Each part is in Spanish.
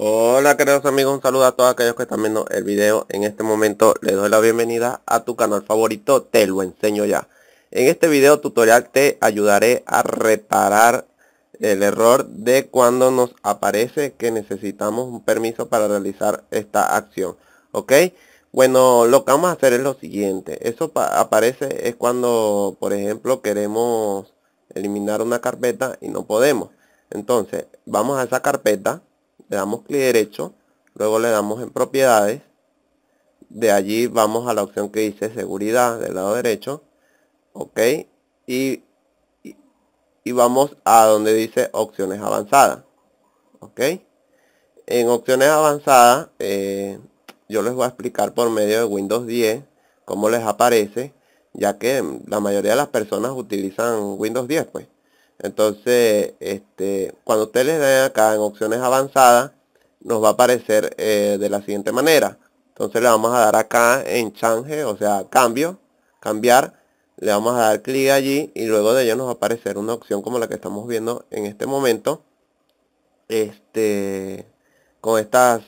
Hola queridos amigos, un saludo a todos aquellos que están viendo el video. En este momento les doy la bienvenida a tu canal favorito, te lo enseño ya. En este video tutorial te ayudaré a reparar el error de cuando nos aparece que necesitamos un permiso para realizar esta acción. ¿Ok? Bueno, lo que vamos a hacer es lo siguiente. Eso aparece es cuando, por ejemplo, queremos eliminar una carpeta y no podemos. Entonces, vamos a esa carpeta le damos clic derecho, luego le damos en propiedades, de allí vamos a la opción que dice seguridad del lado derecho, ok, y, y, vamos a donde dice opciones avanzadas, ok. En opciones avanzadas, eh, yo les voy a explicar por medio de Windows 10 cómo les aparece, ya que la mayoría de las personas utilizan Windows 10, pues. Entonces, este, cuando ustedes le den acá en opciones avanzadas, nos va a aparecer eh, de la siguiente manera. Entonces le vamos a dar acá en change, o sea, cambio, cambiar. Le vamos a dar clic allí y luego de ello nos va a aparecer una opción como la que estamos viendo en este momento. Este, con estas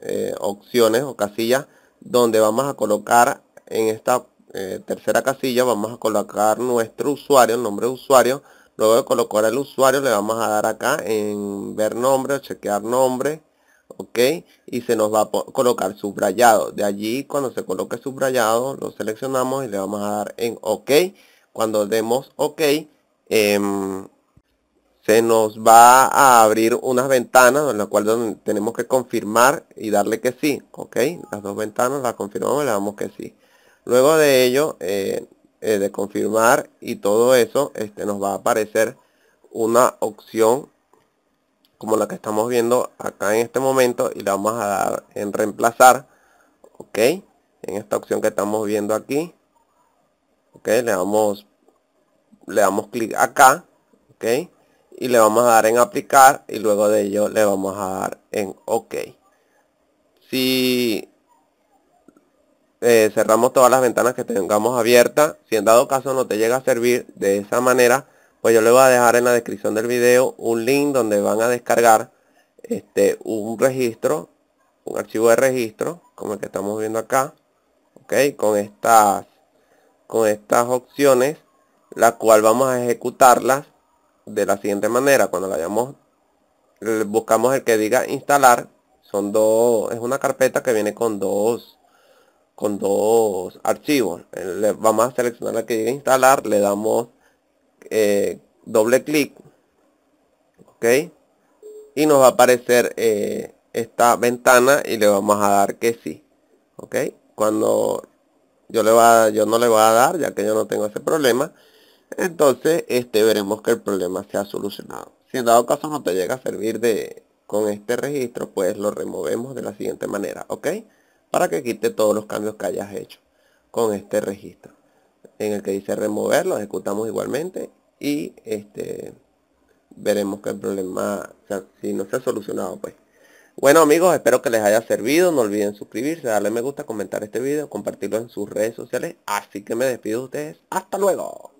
eh, opciones o casillas donde vamos a colocar en esta eh, tercera casilla, vamos a colocar nuestro usuario, el nombre de usuario Luego de colocar el usuario le vamos a dar acá en ver nombre o chequear nombre. Ok, y se nos va a colocar subrayado. De allí cuando se coloque subrayado lo seleccionamos y le vamos a dar en OK. Cuando demos OK em, se nos va a abrir unas ventanas en la cual tenemos que confirmar y darle que sí. Ok, las dos ventanas las confirmamos y le damos que sí. Luego de ello... Eh, eh, de confirmar y todo eso, este, nos va a aparecer una opción como la que estamos viendo acá en este momento y le vamos a dar en reemplazar, ok, en esta opción que estamos viendo aquí, ok, le damos, le damos clic acá, ok, y le vamos a dar en aplicar y luego de ello le vamos a dar en ok. Si eh, cerramos todas las ventanas que tengamos abiertas. Si en dado caso no te llega a servir de esa manera, pues yo le voy a dejar en la descripción del video un link donde van a descargar este, un registro, un archivo de registro, como el que estamos viendo acá, ¿ok? Con estas, con estas opciones, la cual vamos a ejecutarlas de la siguiente manera. Cuando la hayamos, buscamos el que diga instalar, son dos, es una carpeta que viene con dos con dos archivos. Eh, le vamos a seleccionar la que quiere instalar, le damos eh, doble clic, ok, y nos va a aparecer eh, esta ventana y le vamos a dar que sí, ok. Cuando yo le va, yo no le voy a dar, ya que yo no tengo ese problema, entonces este veremos que el problema se ha solucionado. Si en dado caso no te llega a servir de con este registro, pues lo removemos de la siguiente manera, ok para que quite todos los cambios que hayas hecho con este registro. En el que dice removerlo ejecutamos igualmente y este, veremos que el problema, si no se ha solucionado, pues. Bueno amigos, espero que les haya servido, no olviden suscribirse, darle me gusta, comentar este video, compartirlo en sus redes sociales, así que me despido de ustedes, hasta luego.